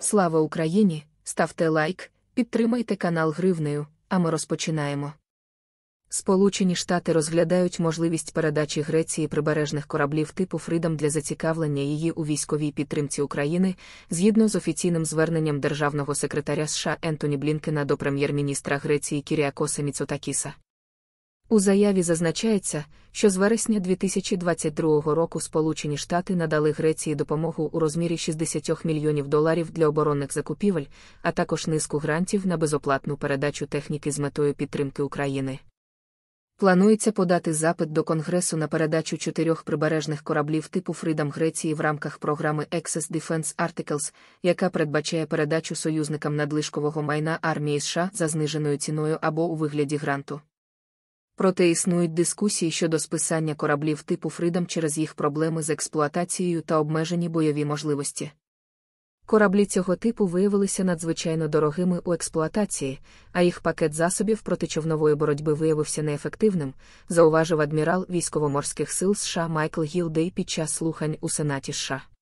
Слава Україні! Ставте лайк, підтримайте канал Гривнею, а ми розпочинаємо. Сполучені Штати розглядають можливість передачі Греції прибережних кораблів типу Фридом для зацікавлення її у військовій підтримці України згідно з офіційним зверненням державного секретаря США Ентоні Блінкена до прем'єр-міністра Греції Кіріакоса Міцотакіса. У заяві зазначається, що з вересня 2022 року Сполучені Штати надали Греції допомогу у розмірі 60 мільйонів доларів для оборонних закупівель, а також низку грантів на безоплатну передачу техніки з метою підтримки України. Планується подати запит до Конгресу на передачу чотирьох прибережних кораблів типу Freedom Греції в рамках програми Access Defense Articles, яка передбачає передачу союзникам надлишкового майна армії США за зниженою ціною або у вигляді гранту. Проте існують дискусії щодо списання кораблів типу Фридом через їх проблеми з експлуатацією та обмежені бойові можливості. Кораблі цього типу виявилися надзвичайно дорогими у експлуатації, а їх пакет засобів протичовнової боротьби виявився неефективним, зауважив адмірал військово-морських сил США Майкл Гілдей під час слухань у Сенаті США.